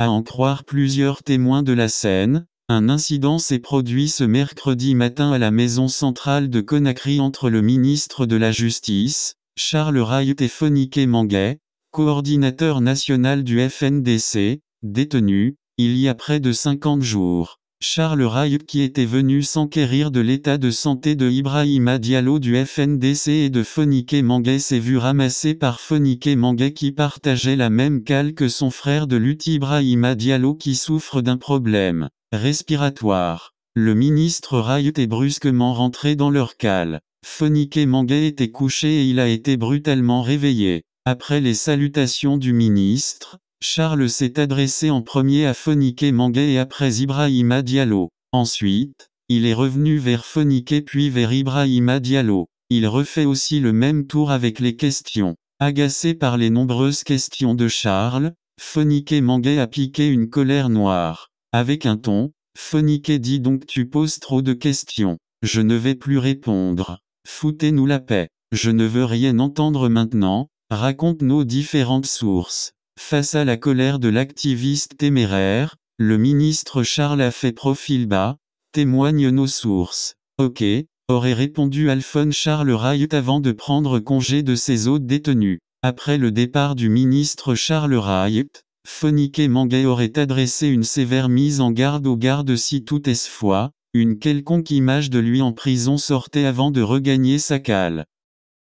À en croire plusieurs témoins de la scène, un incident s'est produit ce mercredi matin à la maison centrale de Conakry entre le ministre de la Justice, Charles Raït et Foniké Manguet, coordinateur national du FNDC, détenu, il y a près de 50 jours. Charles Rayut qui était venu s'enquérir de l'état de santé de Ibrahima Diallo du FNDC et de Fonike Mangay s'est vu ramassé par Fonike Mangay qui partageait la même cale que son frère de lutte Ibrahima Diallo qui souffre d'un problème respiratoire. Le ministre Rayut est brusquement rentré dans leur cale. Fonike Mangay était couché et il a été brutalement réveillé. Après les salutations du ministre, Charles s'est adressé en premier à Foniké Mangay et après Ibrahima Diallo. Ensuite, il est revenu vers Foniké puis vers Ibrahima Diallo. Il refait aussi le même tour avec les questions. Agacé par les nombreuses questions de Charles, Foniké Mangay a piqué une colère noire. Avec un ton, Foniké dit donc tu poses trop de questions. Je ne vais plus répondre. Foutez-nous la paix. Je ne veux rien entendre maintenant. Raconte nos différentes sources. Face à la colère de l'activiste téméraire, le ministre Charles a fait profil bas, témoignent nos sources. Ok, aurait répondu Alphonse Charles Rayut avant de prendre congé de ses autres détenus. Après le départ du ministre Charles Rayut, Phonique Mangay aurait adressé une sévère mise en garde aux gardes si tout fois, une quelconque image de lui en prison sortait avant de regagner sa cale.